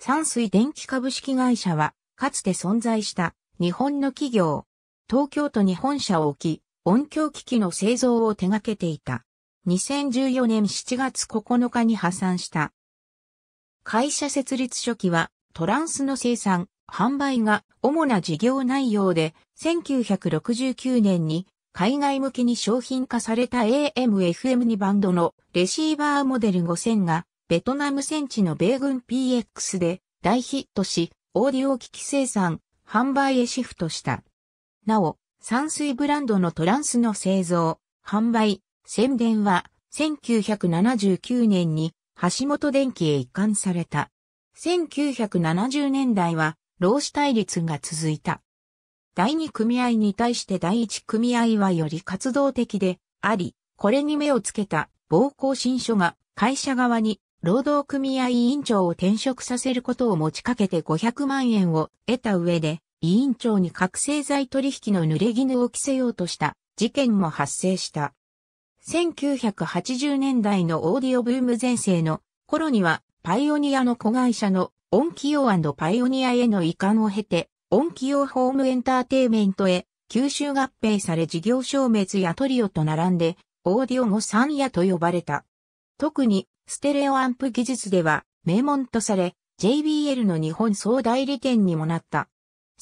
山水電気株式会社は、かつて存在した日本の企業、東京都に本社を置き、音響機器の製造を手掛けていた。2014年7月9日に破産した。会社設立初期は、トランスの生産、販売が主な事業内容で、1969年に海外向けに商品化された AM-FM2 バンドのレシーバーモデル5000がベトナム戦地の米軍 PX で大ヒットし、オーディオ機器生産、販売へシフトした。なお、山水ブランドのトランスの製造、販売、宣伝は、1979年に橋本電機へ移管された。1970年代は、労使対立が続いた。第2組合に対して第1組合はより活動的であり、これに目をつけた暴行新書が会社側に労働組合委員長を転職させることを持ちかけて500万円を得た上で、委員長に覚醒剤取引の濡れ衣を着せようとした事件も発生した。1980年代のオーディオブーム前世の頃にはパイオニアの子会社のオンキヨパイオニアへの移管を経て、オンキオ・ホームエンターテイメントへ吸収合併され事業消滅やトリオと並んで、オーディオ語三夜と呼ばれた。特にステレオアンプ技術では名門とされ、JBL の日本総代理店にもなった。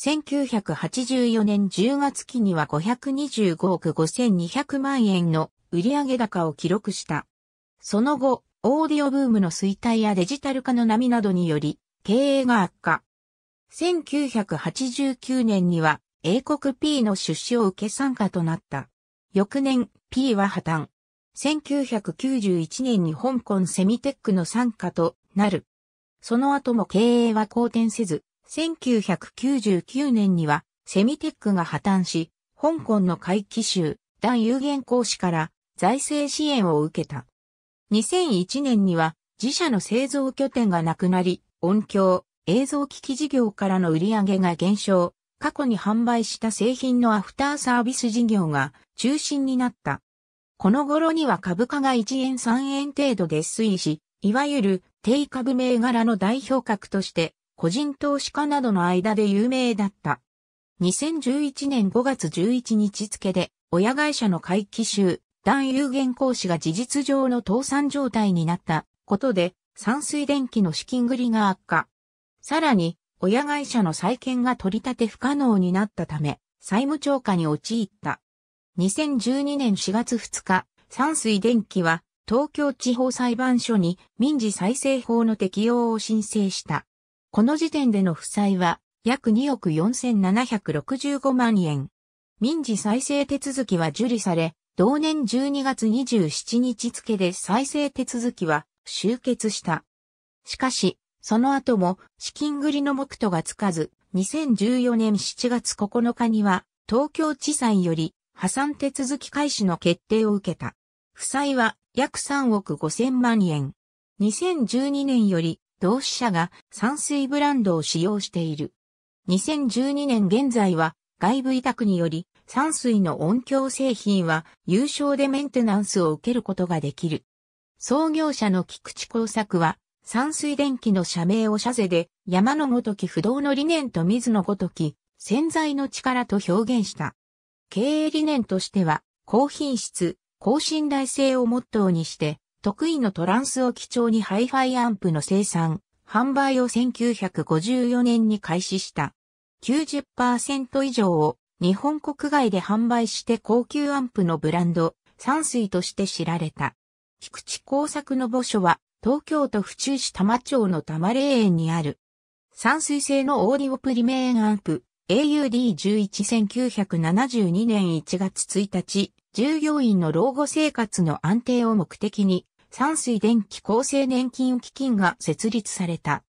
1984年10月期には525億5200万円の売上高を記録した。その後、オーディオブームの衰退やデジタル化の波などにより、経営が悪化。1989年には、英国 P の出資を受け参加となった。翌年、P は破綻。1991年に香港セミテックの参加となる。その後も経営は好転せず、1999年にはセミテックが破綻し、香港の会期集、団有限講師から財政支援を受けた。2001年には自社の製造拠点がなくなり、音響、映像機器事業からの売り上げが減少、過去に販売した製品のアフターサービス事業が中心になった。この頃には株価が1円3円程度で推移し、いわゆる低株銘柄の代表格として、個人投資家などの間で有名だった。2011年5月11日付で、親会社の会期集、団有限講師が事実上の倒産状態になったことで、山水電気の資金繰りが悪化。さらに、親会社の再建が取り立て不可能になったため、債務超過に陥った。2012年4月2日、山水電機は東京地方裁判所に民事再生法の適用を申請した。この時点での負債は約2億4765万円。民事再生手続きは受理され、同年12月27日付で再生手続きは終結した。しかし、その後も資金繰りの目途がつかず、2014年7月9日には東京地裁より破産手続き開始の決定を受けた。負債は約3億5千万円。2012年より同志社が山水ブランドを使用している。2012年現在は外部委託により山水の音響製品は有償でメンテナンスを受けることができる。創業者の菊池耕作は山水電機の社名を社税で山のごとき不動の理念と水のごとき潜在の力と表現した。経営理念としては、高品質、高信頼性をモットーにして、得意のトランスを基調にハイファイアンプの生産、販売を1954年に開始した。90%以上を日本国外で販売して高級アンプのブランド、山水として知られた。菊池工作の墓所は東京都府中市多摩町の多摩霊園にある。山水製のオーディオプリメーンアンプ、AUD11-1972 年1月1日、従業員の老後生活の安定を目的に、山水電気厚生年金基金が設立された。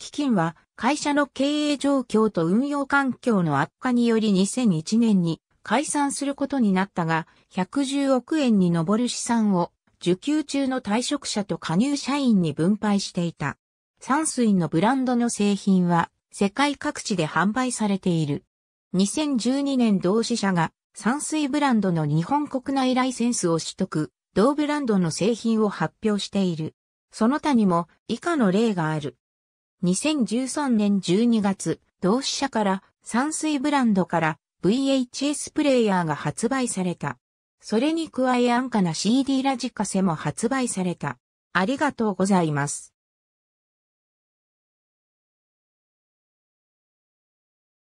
基金は会社の経営状況と運用環境の悪化により2001年に解散することになったが、110億円に上る資産を受給中の退職者と加入社員に分配していた。山水のブランドの製品は世界各地で販売されている。2012年同志社が山水ブランドの日本国内ライセンスを取得、同ブランドの製品を発表している。その他にも以下の例がある。2013年12月、同志社から山水ブランドから VHS プレイヤーが発売された。それに加え安価な CD ラジカセも発売された。ありがとうございます。